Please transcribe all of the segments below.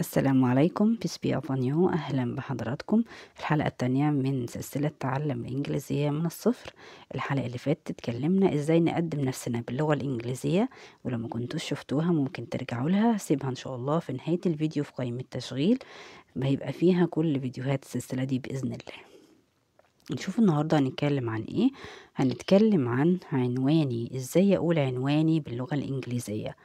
السلام عليكم بيس بي أفانيو أهلا بحضراتكم الحلقة التانية من سلسلة تعلم الإنجليزية من الصفر الحلقة اللي فاتت اتكلمنا إزاي نقدم نفسنا باللغة الإنجليزية ما كنتوش شفتوها ممكن ترجعوا لها هسيبها إن شاء الله في نهاية الفيديو في قائمة التشغيل هيبقى فيها كل فيديوهات السلسلة دي بإذن الله نشوف النهاردة هنتكلم عن ايه هنتكلم عن عنواني ازاي اقول عنواني باللغة الانجليزية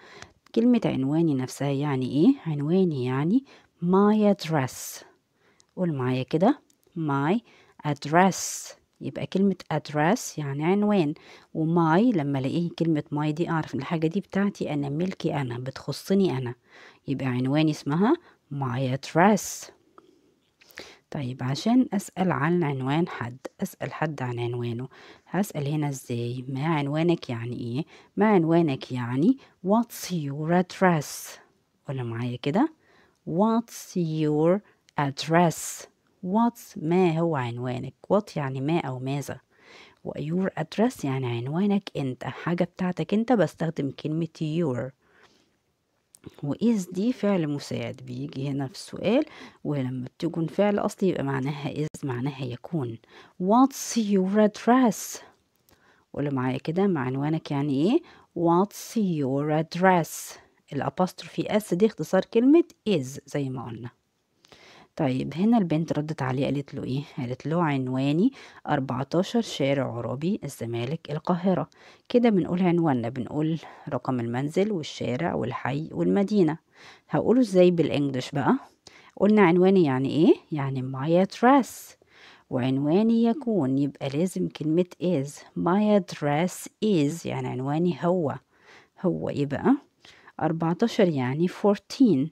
كلمة عنواني نفسها يعني ايه عنواني يعني my address قول معايا كده my address يبقى كلمة address يعني عنوان وماي لما لقيه كلمة ماي دي اعرف ان الحاجة دي بتاعتي انا ملكي انا بتخصني انا يبقى عنواني اسمها my address طيب عشان أسأل عن عنوان حد أسأل حد عن عنوانه هسأل هنا ازاي ما عنوانك يعني ايه ما عنوانك يعني what's your address قولوا معايا كده what's your address what's ما هو عنوانك what يعني ما أو ماذا your address يعني عنوانك انت حاجة بتاعتك انت بستخدم كلمة your وإز دي فعل مساعد بيجي هنا في السؤال ولما بتكون فعل أصلي يبقى معناها إز معناها يكون What's your address؟ قولوا معايا كده مع عنوانك يعني إيه What's your address؟ الأباستروفي اس دي اختصار كلمة is زي ما قلنا طيب هنا البنت ردت عليه قالت له ايه قالت له عنواني 14 شارع عرابي الزمالك القاهرة كده بنقول عنواننا بنقول رقم المنزل والشارع والحي والمدينة هقوله ازاي بالانجلش بقى قلنا عنواني يعني ايه يعني my address وعنواني يكون يبقى لازم كلمة is my address is يعني عنواني هو هو يبقى إيه 14 يعني 14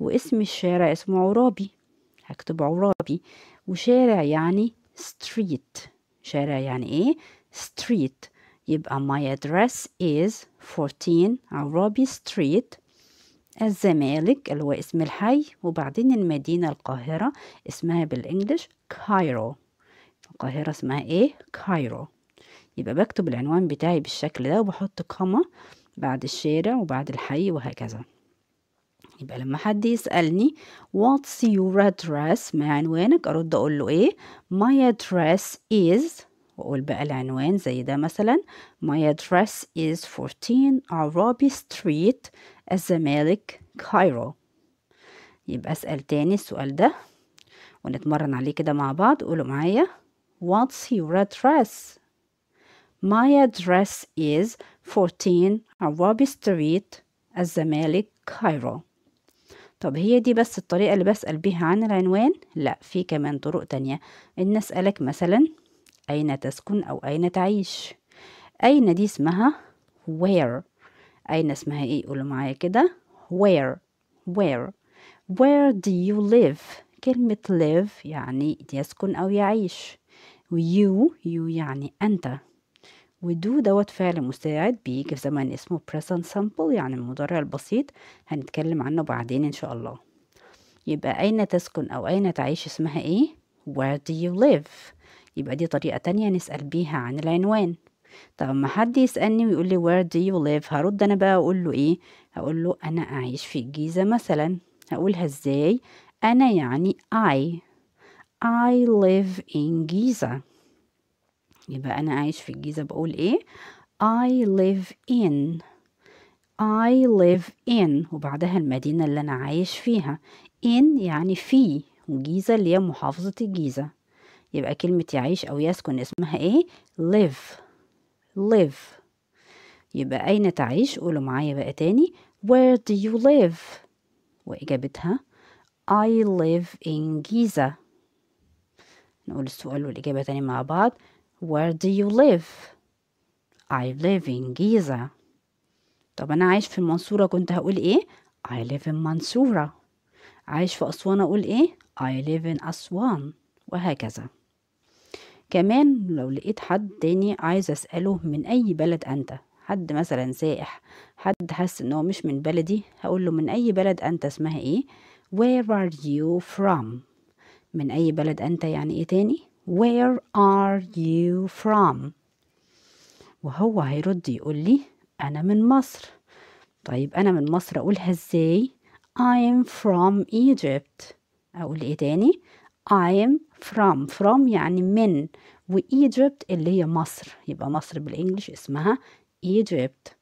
واسم الشارع اسمه عرابي هكتب عرابي وشارع يعني street شارع يعني ايه street يبقى my address is 14 عرابي street الزمالك اللي هو اسم الحي وبعدين المدينة القاهرة اسمها بالانجلش كايرو القاهرة اسمها ايه كايرو يبقى بكتب العنوان بتاعي بالشكل ده وبحط قمة بعد الشارع وبعد الحي وهكذا يبقى لما حد يسألني what's your address ما عنوانك أرد أقول له إيه my address is وأقول بقى العنوان زي ده مثلا my address is 14 عرابي street الزمالك كايرو يبقى أسأل تاني السؤال ده ونتمرن عليه كده مع بعض قولوا معايا what's your address my address is 14 عرابي street الزمالك كايرو طب هي دي بس الطريقة اللي بسأل بيها عن العنوان لا في كمان طرق تانية ان اسألك مثلا اين تسكن او اين تعيش اين دي اسمها where اين اسمها ايه قولوا معايا كده where where where do you live كلمة live يعني يسكن او يعيش you you يعني انت ودو دوت فعل مساعد بيجي في زمن اسمه present simple يعني المضارع البسيط هنتكلم عنه بعدين إن شاء الله يبقى أين تسكن أو أين تعيش اسمها إيه where do you live يبقى دي طريقة تانية نسأل بيها عن العنوان طب ما حد يسألني ويقول لي where do you live هرد أنا بقى أقول له إيه هقول له أنا أعيش في الجيزة مثلا هقولها إزاي أنا يعني I I live in جيزة يبقى أنا عايش في الجيزة بقول إيه I live in I live in وبعدها المدينة اللي أنا عايش فيها in يعني في وجيزة اللي هي محافظة الجيزة يبقى كلمة يعيش أو يسكن اسمها إيه live live يبقى أين تعيش قولوا معايا بقى تاني where do you live وإجابتها I live in جيزة نقول السؤال والإجابة تاني مع بعض Where do you live? I live in Giza. طب أنا عايش في المنصورة كنت هقول إيه؟ I live in منصورة. عايش في أسوان أقول إيه؟ I live in أسوان. وهكذا. كمان لو لقيت حد تاني عايز أسأله من أي بلد أنت حد مثلا سائح حد حس إنه مش من بلدي هقول له من أي بلد أنت اسمها إيه where are you from من أي بلد أنت يعني إيه تاني where are you from وهو هيرد يقول لي أنا من مصر طيب أنا من مصر أقولها إزاي I am from Egypt أقول إيه تاني I am from from يعني من و Egypt اللي هي مصر يبقى مصر بالإنجلش اسمها Egypt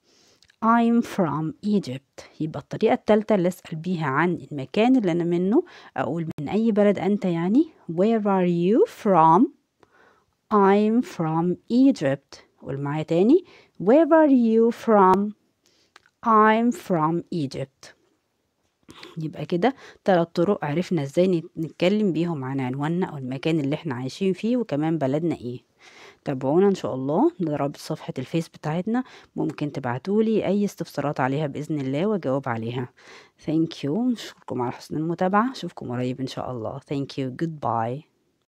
I'm from Egypt يبقى الطريقة التالتة اللي أسأل بيها عن المكان اللي أنا منه أقول من أي بلد أنت يعني Where are you from I'm from Egypt قول معايا تاني Where are you from I'm from Egypt يبقى كده تلات طرق عرفنا ازاي نتكلم بيهم عن عنواننا او المكان اللي احنا عايشين فيه وكمان بلدنا ايه تابعونا ان شاء الله ده رابط صفحة الفيس بتاعتنا ممكن تبعتولي اي استفسارات عليها باذن الله واجاوب عليها thank you نشكركم على حسن المتابعة اشوفكم قريب ان شاء الله thank you goodbye